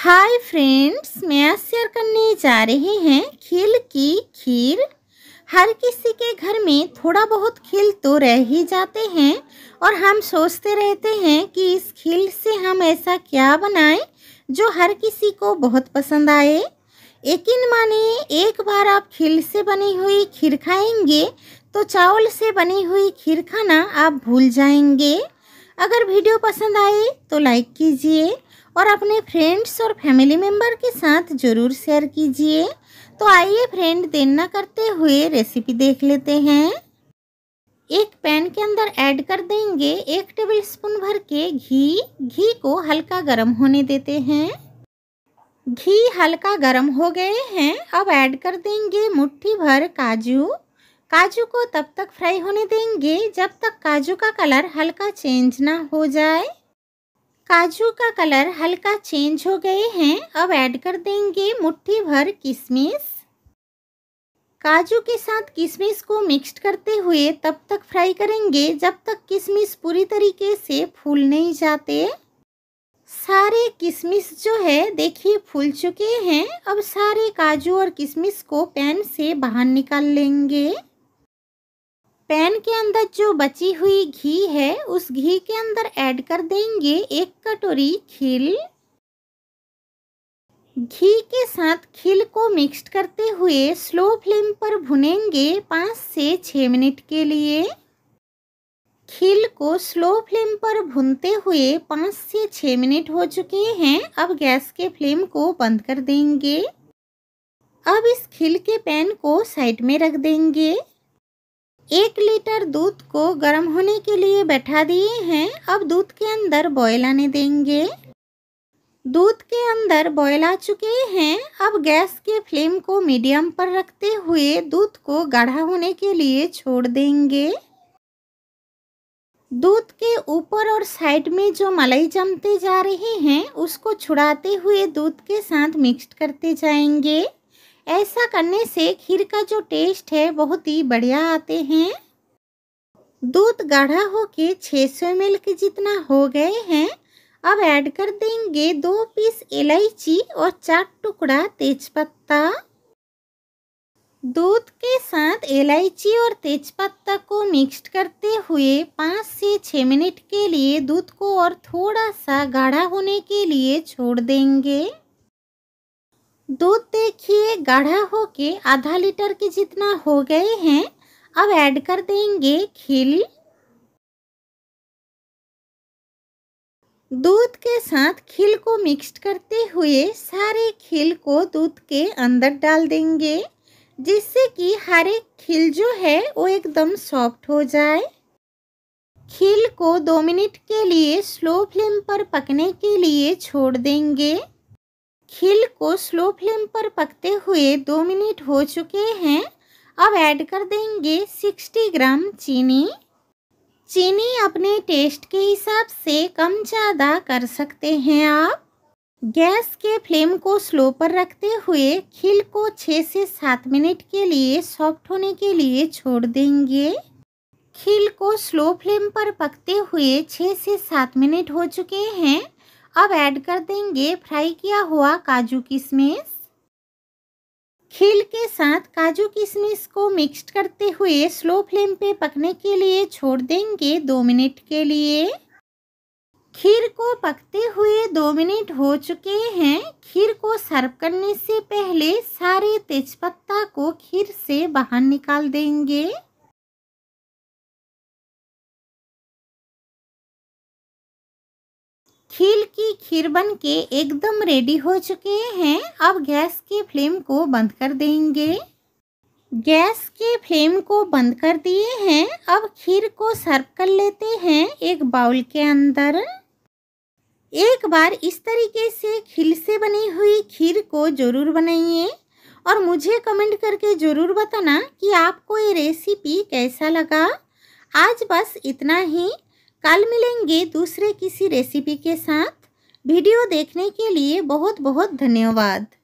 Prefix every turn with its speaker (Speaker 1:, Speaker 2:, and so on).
Speaker 1: hi friends मैं आज share करने जा रहे हैं खेल की खीर हर किसी के घर में थोड़ा बहुत खेल तो रह ही जाते हैं और हम सोचते रहते हैं कि इस खील से हम ऐसा क्या बनाएं जो हर किसी को बहुत पसंद आए यकीन मानिए एक बार आप खेल से बनी हुई खीर खाएंगे तो चावल से बनी हुई खीर खाना आप भूल जाएंगे अगर वीडियो पसंद आए तो लाइक कीजिए और अपने फ्रेंड्स और फैमिली मेम्बर के साथ ज़रूर शेयर कीजिए तो आइए फ्रेंड देर ना करते हुए रेसिपी देख लेते हैं एक पैन के अंदर ऐड कर देंगे एक टेबल स्पून भर के घी घी को हल्का गर्म होने देते हैं घी हल्का गर्म हो गए हैं अब ऐड कर देंगे मुट्ठी भर काजू काजू को तब तक फ्राई होने देंगे जब तक काजू का कलर हल्का चेंज ना हो जाए काजू का कलर हल्का चेंज हो गए हैं अब ऐड कर देंगे मुट्ठी भर किशमिश काजू के साथ किशमिश को मिक्सड करते हुए तब तक फ्राई करेंगे जब तक किशमिश पूरी तरीके से फूल नहीं जाते सारे किशमिश जो है देखिए फूल चुके हैं अब सारे काजू और किशमिश को पैन से बाहर निकाल लेंगे पैन के अंदर जो बची हुई घी है उस घी के अंदर ऐड कर देंगे एक कटोरी खिल घी के साथ खिल को मिक्स्ड करते हुए स्लो फ्लेम पर भुनेंगे पाँच से छः मिनट के लिए खिल को स्लो फ्लेम पर भुनते हुए पाँच से छः मिनट हो चुके हैं अब गैस के फ्लेम को बंद कर देंगे अब इस खिल के पैन को साइड में रख देंगे एक लीटर दूध को गर्म होने के लिए बैठा दिए हैं अब दूध के अंदर बॉयल आने देंगे दूध के अंदर बॉयल आ चुके हैं अब गैस के फ्लेम को मीडियम पर रखते हुए दूध को गाढ़ा होने के लिए छोड़ देंगे दूध के ऊपर और साइड में जो मलाई जमते जा रहे हैं उसको छुड़ाते हुए दूध के साथ मिक्स करते जाएंगे ऐसा करने से खीर का जो टेस्ट है बहुत ही बढ़िया आते हैं दूध गाढ़ा होके 600 सौ के जितना हो गए हैं अब ऐड कर देंगे दो पीस इलायची और चार टुकड़ा तेजपत्ता दूध के साथ इलायची और तेजपत्ता को मिक्सड करते हुए पाँच से छः मिनट के लिए दूध को और थोड़ा सा गाढ़ा होने के लिए छोड़ देंगे दूध देखिए गाढ़ा होके आधा लीटर के जितना हो गए हैं अब ऐड कर देंगे खिल दूध के साथ खिल को मिक्स्ड करते हुए सारे खिल को दूध के अंदर डाल देंगे जिससे कि हर एक खिल जो है वो एकदम सॉफ्ट हो जाए खिल को दो मिनट के लिए स्लो फ्लेम पर पकने के लिए छोड़ देंगे खील को स्लो फ्लेम पर पकते हुए दो मिनट हो चुके हैं अब ऐड कर देंगे 60 ग्राम चीनी चीनी अपने टेस्ट के हिसाब से कम ज़्यादा कर सकते हैं आप गैस के फ्लेम को स्लो पर रखते हुए खील को छः से सात मिनट के लिए सॉफ्ट होने के लिए छोड़ देंगे खील को स्लो फ्लेम पर पकते हुए छः से सात मिनट हो चुके हैं अब ऐड कर देंगे फ्राई किया हुआ काजू किशमिश खील के साथ काजू किशमिश को मिक्स करते हुए स्लो फ्लेम पे पकने के लिए छोड़ देंगे दो मिनट के लिए खीर को पकते हुए दो मिनट हो चुके हैं खीर को सर्व करने से पहले सारे तेजपत्ता को खीर से बाहर निकाल देंगे खील की खीर बन के एकदम रेडी हो चुके हैं अब गैस के फ्लेम को बंद कर देंगे गैस के फ्लेम को बंद कर दिए हैं अब खीर को सर्व कर लेते हैं एक बाउल के अंदर एक बार इस तरीके से खील से बनी हुई खीर को ज़रूर बनाइए और मुझे कमेंट करके ज़रूर बताना कि आपको ये रेसिपी कैसा लगा आज बस इतना ही कल मिलेंगे दूसरे किसी रेसिपी के साथ वीडियो देखने के लिए बहुत बहुत धन्यवाद